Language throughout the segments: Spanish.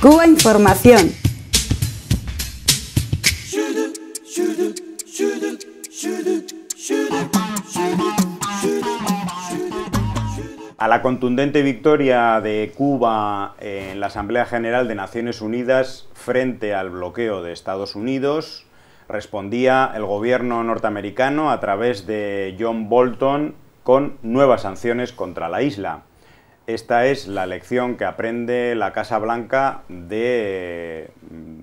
Cuba Información. A la contundente victoria de Cuba en la Asamblea General de Naciones Unidas frente al bloqueo de Estados Unidos respondía el gobierno norteamericano a través de John Bolton con nuevas sanciones contra la isla. Esta es la lección que aprende la Casa Blanca de mm,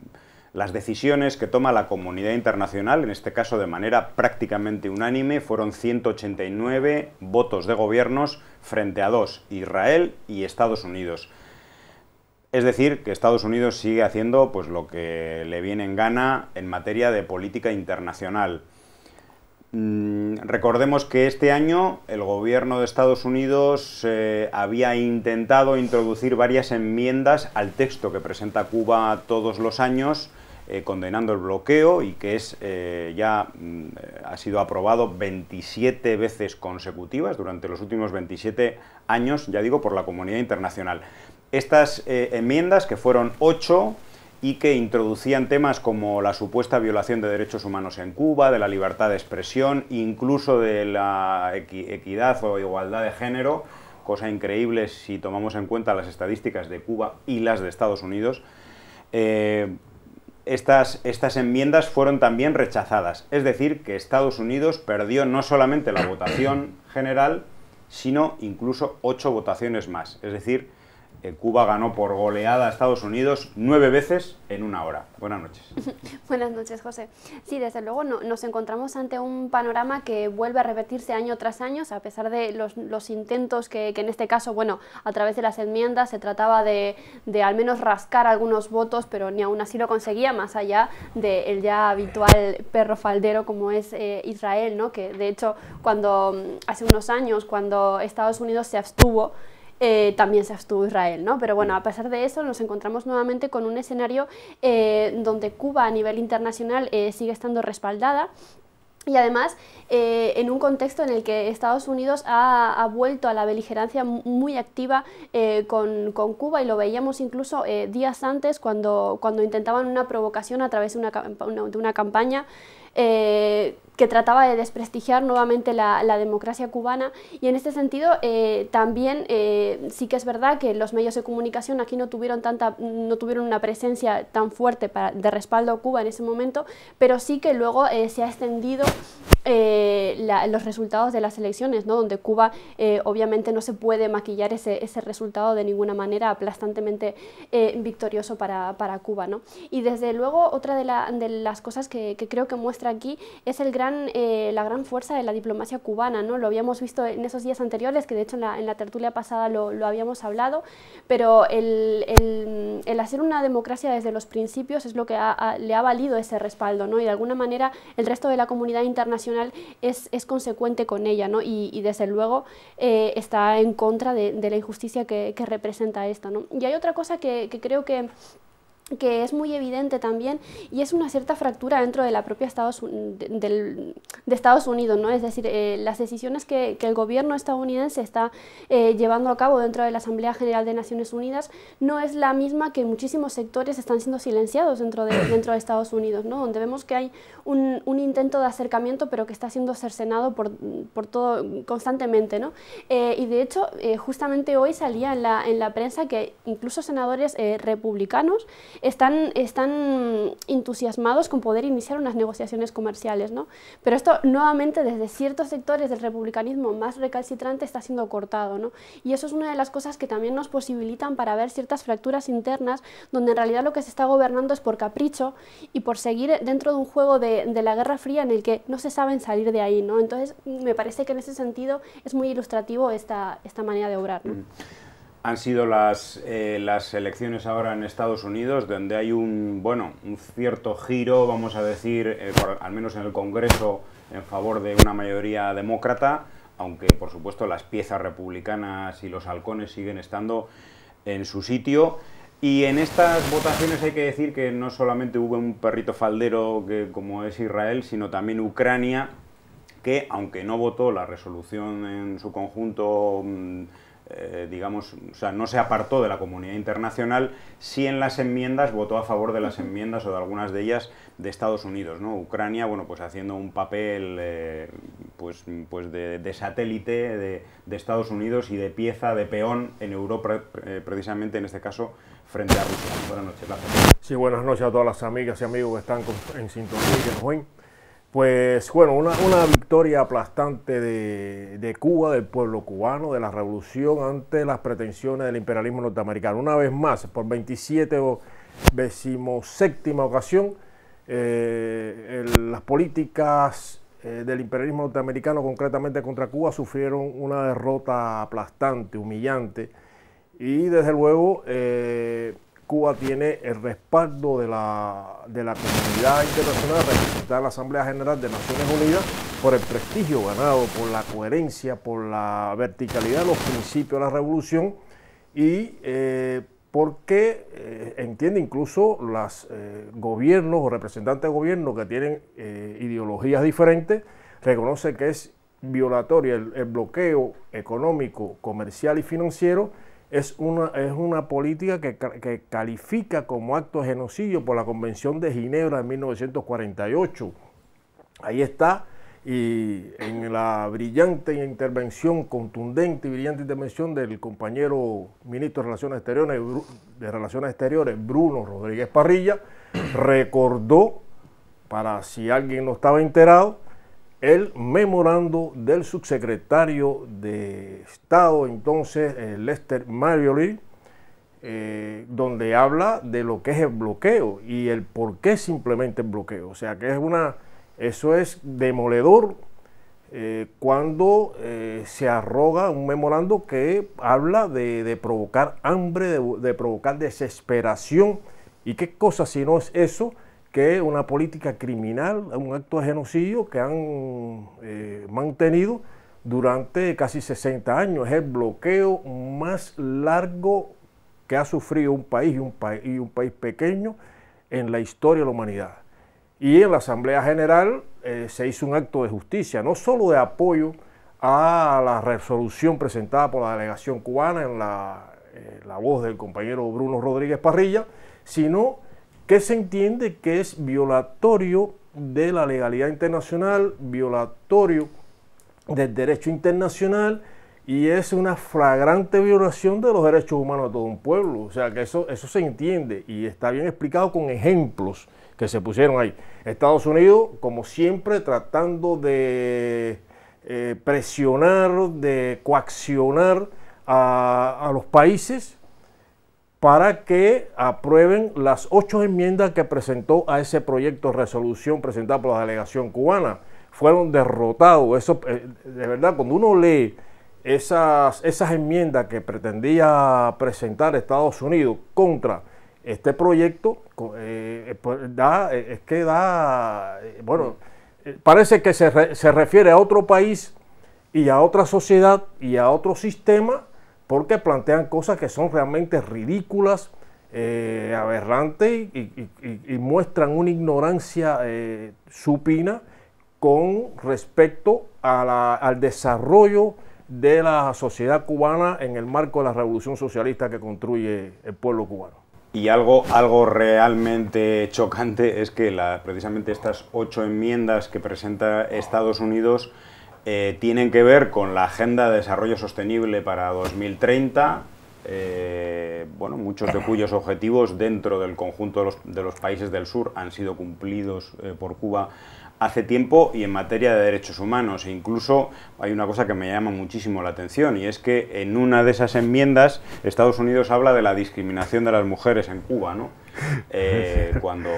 las decisiones que toma la comunidad internacional, en este caso de manera prácticamente unánime, fueron 189 votos de gobiernos frente a dos, Israel y Estados Unidos. Es decir, que Estados Unidos sigue haciendo pues, lo que le viene en gana en materia de política internacional. Mm, recordemos que este año el gobierno de Estados Unidos eh, había intentado introducir varias enmiendas al texto que presenta Cuba todos los años, eh, condenando el bloqueo y que es, eh, ya mm, ha sido aprobado 27 veces consecutivas durante los últimos 27 años, ya digo, por la comunidad internacional. Estas enmiendas, que fueron 8, y que introducían temas como la supuesta violación de derechos humanos en Cuba, de la libertad de expresión, incluso de la equidad o igualdad de género, cosa increíble si tomamos en cuenta las estadísticas de Cuba y las de Estados Unidos. Eh, estas, estas enmiendas fueron también rechazadas, es decir, que Estados Unidos perdió no solamente la votación general, sino incluso ocho votaciones más, es decir, eh, Cuba ganó por goleada a Estados Unidos nueve veces en una hora. Buenas noches. Buenas noches, José. Sí, desde luego nos encontramos ante un panorama que vuelve a repetirse año tras año, a pesar de los, intentos que, en este caso, bueno, a través de las enmiendas se trataba de, al menos rascar algunos votos, pero ni aún así lo conseguía, más allá del ya habitual perro faldero como es eh, Israel, ¿no? que de hecho cuando hace unos años, cuando Estados Unidos se abstuvo, eh, también se abstuvo Israel, ¿no? Pero bueno, mm. a pesar de eso nos encontramos nuevamente con un escenario eh, donde Cuba a nivel internacional eh, sigue estando respaldada y además, en un contexto en el que Estados Unidos ha, vuelto a la beligerancia muy activa con, Cuba y lo veíamos incluso días antes cuando, cuando intentaban una provocación a través de una, de una campaña que trataba de desprestigiar nuevamente la, democracia cubana y en este sentido eh, también eh, sí que es verdad que los medios de comunicación aquí no tuvieron tanta no tuvieron una presencia tan fuerte de respaldo a Cuba en ese momento pero sí que luego eh, se ha extendido los resultados de las elecciones donde Cuba obviamente no se puede maquillar ese, ese resultado de ninguna manera aplastantemente victorioso para, Cuba ¿no? y desde luego otra de, las cosas que, que creo que muestra aquí es el gran eh, la gran fuerza de la diplomacia cubana. ¿no? Lo habíamos visto en esos días anteriores, que de hecho en la, tertulia pasada lo, habíamos hablado, pero el, hacer una democracia desde los principios es lo que le ha valido ese respaldo. ¿no? Y de alguna manera el resto de la comunidad internacional es, es consecuente con ella ¿no? y, desde luego eh, está en contra de, la injusticia que, representa esto. ¿no? Y hay otra cosa que, que creo que que es muy evidente también y es una cierta fractura dentro de la propia Estados, de, Estados Unidos, ¿no? Es decir, eh, las decisiones que, el gobierno estadounidense está eh, llevando a cabo dentro de la Asamblea General de Naciones Unidas no es la misma que muchísimos sectores están siendo silenciados dentro de, dentro de Estados Unidos, ¿no? Donde vemos que hay un, intento de acercamiento pero que está siendo cercenado por, por todo constantemente, ¿no? Eh, y de hecho, justamente hoy salía la, en la prensa que incluso senadores republicanos están, están entusiasmados con poder iniciar unas negociaciones comerciales. ¿no? Pero esto nuevamente desde ciertos sectores del republicanismo más recalcitrante está siendo cortado. ¿no? Y eso es una de las cosas que también nos posibilitan para ver ciertas fracturas internas donde en realidad lo que se está gobernando es por capricho y por seguir dentro de un juego de, la Guerra Fría en el que no se saben salir de ahí. ¿no? Entonces me parece que en ese sentido es muy ilustrativo esta, esta manera de obrar. ¿no? Mm han sido las, eh, las elecciones ahora en Estados Unidos, donde hay un, bueno, un cierto giro, vamos a decir, eh, al menos en el Congreso, en favor de una mayoría demócrata, aunque por supuesto las piezas republicanas y los halcones siguen estando en su sitio. Y en estas votaciones hay que decir que no solamente hubo un perrito faldero que, como es Israel, sino también Ucrania, que aunque no votó la resolución en su conjunto mm, eh, digamos, o sea, no se apartó de la comunidad internacional, si en las enmiendas votó a favor de las enmiendas o de algunas de ellas de Estados Unidos, ¿no? Ucrania, bueno, pues haciendo un papel eh, pues, pues de, satélite de, Estados Unidos y de pieza, de peón en Europa, eh, precisamente en este caso, frente a Rusia. Buenas noches, gracias. Sí, buenas noches a todas las amigas y amigos que están en sintonía y que pues bueno, una, victoria aplastante de, Cuba, del pueblo cubano, de la revolución ante las pretensiones del imperialismo norteamericano. Una vez más, por 27 o séptima ocasión, eh, las políticas eh, del imperialismo norteamericano, concretamente contra Cuba, sufrieron una derrota aplastante, humillante. Y desde luego... Eh, Cuba tiene el respaldo de la, comunidad internacional representada en la Asamblea General de Naciones Unidas por el prestigio ganado, por la coherencia, por la verticalidad de los principios de la revolución y eh, porque eh, entiende incluso los eh, gobiernos o representantes de gobierno que tienen ideologías diferentes, reconoce que es violatorio el bloqueo económico, comercial y financiero es una, es una política que, califica como acto de genocidio por la Convención de Ginebra de 1948. Ahí está, y en la brillante intervención, contundente y brillante intervención del compañero ministro de Relaciones Exteriores, de Relaciones Exteriores Bruno Rodríguez Parrilla, recordó, para si alguien no estaba enterado, el memorando del subsecretario de Estado, entonces, eh, Lester Marioli, eh, donde habla de lo que es el bloqueo y el por qué simplemente el bloqueo. O sea, que es una, eso es demoledor eh, cuando se arroga un memorando que habla de, provocar hambre, de provocar desesperación. ¿Y qué cosa si no es eso? que es una política criminal, un acto de genocidio que han eh, mantenido durante casi 60 años. Es el bloqueo más largo que ha sufrido un país y un, país pequeño en la historia de la humanidad. Y en la Asamblea General eh, se hizo un acto de justicia, no solo de apoyo a la resolución presentada por la delegación cubana en la, eh, la voz del compañero Bruno Rodríguez Parrilla, sino que se entiende que es violatorio de la legalidad internacional, violatorio del derecho internacional y es una flagrante violación de los derechos humanos de todo un pueblo. O sea que eso, eso se entiende y está bien explicado con ejemplos que se pusieron ahí. Estados Unidos, como siempre, tratando de eh, presionar, de coaccionar a los países para que aprueben las ocho enmiendas que presentó a ese proyecto de resolución presentada por la delegación cubana. Fueron derrotados. Eso, eh, de verdad, cuando uno lee esas, esas enmiendas que pretendía presentar Estados Unidos contra este proyecto, eh, eh, pues es que da, bueno, parece que se, se refiere a otro país y a otra sociedad y a otro sistema porque plantean cosas que son realmente ridículas, eh, aberrantes y, muestran una ignorancia eh, supina con respecto al desarrollo de la sociedad cubana en el marco de la revolución socialista que construye el pueblo cubano. Y algo, algo realmente chocante es que precisamente estas ocho enmiendas que presenta Estados Unidos eh, tienen que ver con la Agenda de Desarrollo Sostenible para 2030, eh, bueno, muchos de cuyos objetivos dentro del conjunto de los, países del sur han sido cumplidos eh, por Cuba hace tiempo y en materia de derechos humanos. E incluso hay una cosa que me llama muchísimo la atención y es que en una de esas enmiendas Estados Unidos habla de la discriminación de las mujeres en Cuba, ¿no? cuando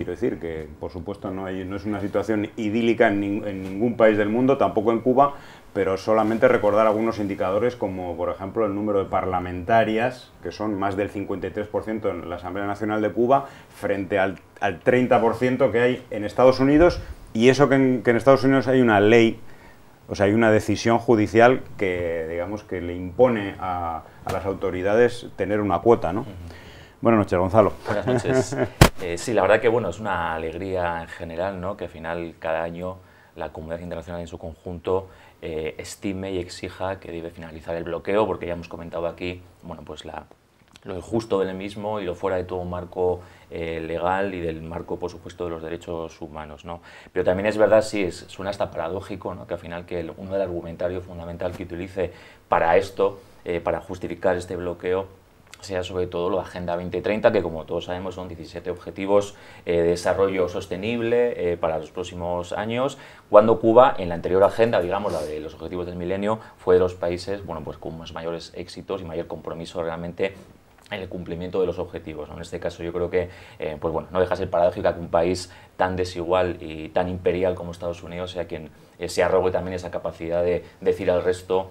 Quiero decir que, por supuesto, no, hay, no es una situación idílica en, ningún país del mundo, tampoco en Cuba, pero solamente recordar algunos indicadores como, por ejemplo, el número de parlamentarias, que son más del 53% en la Asamblea Nacional de Cuba, frente al, 30% que hay en Estados Unidos, y eso que en, Estados Unidos hay una ley o sea, hay una decisión judicial que, digamos, que le impone a, las autoridades tener una cuota, ¿no? Buenas noches, Gonzalo. Buenas noches. Eh, sí, la verdad que bueno, es una alegría en general, ¿no? que al final cada año la comunidad internacional en su conjunto eh, estime y exija que debe finalizar el bloqueo, porque ya hemos comentado aquí bueno, pues lo injusto del mismo y lo fuera de todo un marco eh, legal y del marco, por supuesto, de los derechos humanos. ¿no? Pero también es verdad, sí, suena hasta paradójico ¿no? que al final que uno del argumentario fundamental que utilice para esto, para justificar este bloqueo, sea sobre todo la Agenda 2030, que como todos sabemos son 17 objetivos eh, de desarrollo sostenible eh, para los próximos años, cuando Cuba en la anterior agenda, digamos la de los objetivos del milenio, fue de los países bueno, pues, con más mayores éxitos y mayor compromiso realmente en el cumplimiento de los objetivos. En este caso yo creo que eh, pues bueno, no deja ser paradójica que un país tan desigual y tan imperial como Estados Unidos sea quien se arrogue también esa capacidad de decir al resto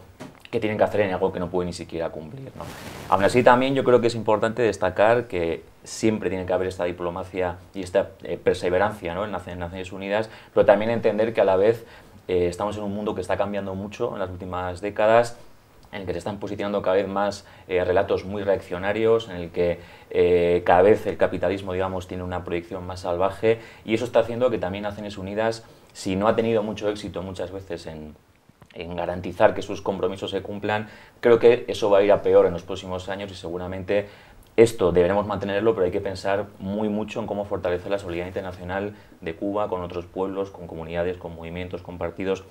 que tienen que hacer en algo que no pueden ni siquiera cumplir. ¿no? Aún así, también yo creo que es importante destacar que siempre tiene que haber esta diplomacia y esta eh, perseverancia ¿no? en Naciones Unidas, pero también entender que a la vez eh, estamos en un mundo que está cambiando mucho en las últimas décadas, en el que se están posicionando cada vez más eh, relatos muy reaccionarios, en el que cada vez el capitalismo, digamos, tiene una proyección más salvaje, y eso está haciendo que también Naciones Unidas, si no ha tenido mucho éxito muchas veces en, en garantizar que sus compromisos se cumplan, creo que eso va a ir a peor en los próximos años y seguramente esto deberemos mantenerlo, pero hay que pensar muy mucho en cómo fortalecer la solidaridad internacional de Cuba con otros pueblos, con comunidades, con movimientos, con partidos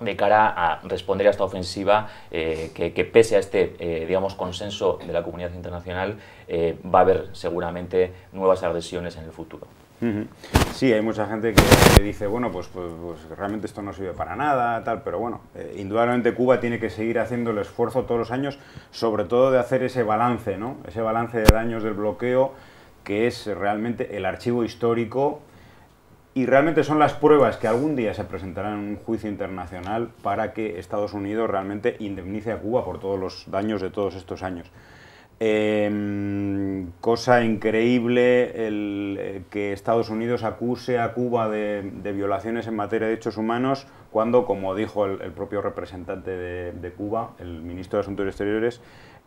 de cara a responder a esta ofensiva eh, que, pese a este eh, digamos consenso de la comunidad internacional eh, va a haber seguramente nuevas agresiones en el futuro. Sí, hay mucha gente que dice, bueno, pues, pues, pues, realmente esto no sirve para nada, tal, pero bueno, eh, indudablemente Cuba tiene que seguir haciendo el esfuerzo todos los años, sobre todo de hacer ese balance, ¿no? Ese balance de daños del bloqueo, que es realmente el archivo histórico y realmente son las pruebas que algún día se presentarán en un juicio internacional para que Estados Unidos realmente indemnice a Cuba por todos los daños de todos estos años. Em, cosa increíble el, eh, que Estados Unidos acuse a Cuba de, violaciones en materia de derechos humanos cuando, como dijo el, propio representante de, Cuba, el ministro de Asuntos Exteriores,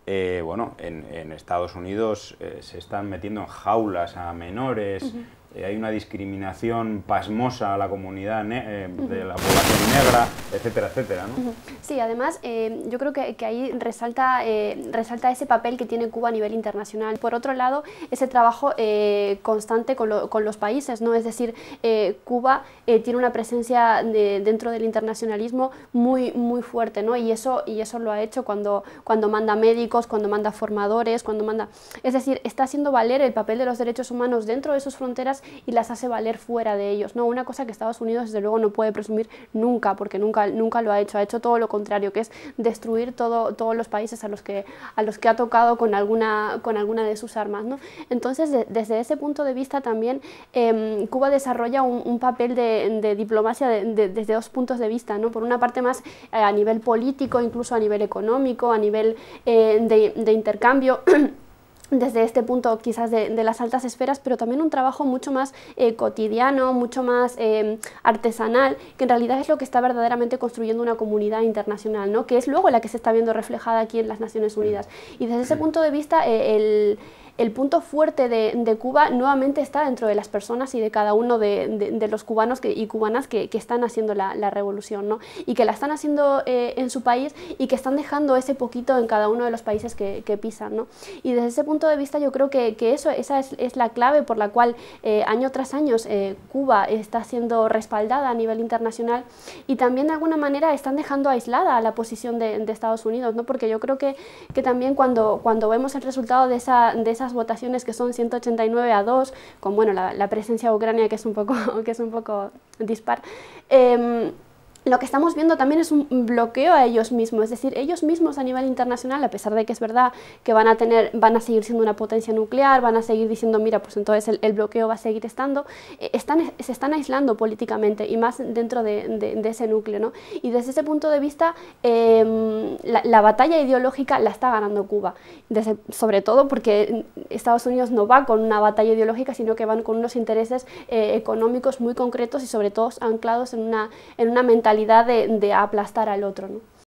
eh, bueno, en, Estados Unidos eh, se están metiendo en jaulas a menores, hay una discriminación pasmosa a la comunidad de la población negra etcétera, etcétera. ¿no? Sí, además eh, yo creo que, ahí resalta, eh, resalta ese papel que tiene Cuba a nivel internacional. Por otro lado, ese trabajo eh, constante con, los países, ¿no? es decir, Cuba tiene una presencia de, dentro del internacionalismo muy, muy fuerte ¿no? y, eso, y eso lo ha hecho cuando, cuando manda médicos, cuando manda formadores, cuando manda... Es decir, está haciendo valer el papel de los derechos humanos dentro de sus fronteras y las hace valer fuera de ellos. ¿no? Una cosa que Estados Unidos desde luego no puede presumir nunca, porque nunca nunca, lo ha hecho, ha hecho todo lo contrario, que es destruir todo, todos los países a los que, a los que ha tocado con alguna, con alguna de sus armas. ¿no? Entonces, desde ese punto de vista también, em, Cuba desarrolla un, papel de, diplomacia desde dos puntos de vista, ¿no? por una parte más eh, a nivel político, incluso a nivel económico, a nivel eh, de intercambio. desde este punto quizás de, las altas esferas, pero también un trabajo mucho más eh, cotidiano, mucho más em, artesanal, que en realidad es lo que está verdaderamente construyendo una comunidad internacional, ¿no? que es luego la que se está viendo reflejada aquí en las Naciones Unidas. Y desde ese punto de vista, eh, el el punto fuerte de, Cuba nuevamente está dentro de las personas y de cada uno de, los cubanos y cubanas que, están haciendo la, revolución, ¿no? Y que la están haciendo eh, en su país y que están dejando ese poquito en cada uno de los países que, pisan, Y desde ese punto de vista yo creo que, eso, esa es, la clave por la cual eh, año tras año eh, Cuba está siendo respaldada a nivel internacional y también de alguna manera están dejando aislada la posición de, Estados Unidos, ¿no? Porque yo creo que, que también cuando, cuando vemos el resultado de esa, de esa votaciones que son 189 a 2, con bueno, la, presencia de Ucrania que es un poco, que es un poco dispar, em, lo que estamos viendo también es un bloqueo a ellos mismos, es decir, ellos mismos a nivel internacional, a pesar de que es verdad que van a tener, van a seguir siendo una potencia nuclear, van a seguir diciendo, mira, pues entonces el, bloqueo va a seguir estando, eh, están, se están aislando políticamente y más dentro de, ese núcleo, ¿no? Y desde ese punto de vista, em, la, batalla ideológica la está ganando Cuba, sobre todo porque Estados Unidos no va con una batalla ideológica, sino que van con unos intereses eh, económicos muy concretos y sobre todo anclados en una, en una mentalidad de, de aplastar al otro. ¿no?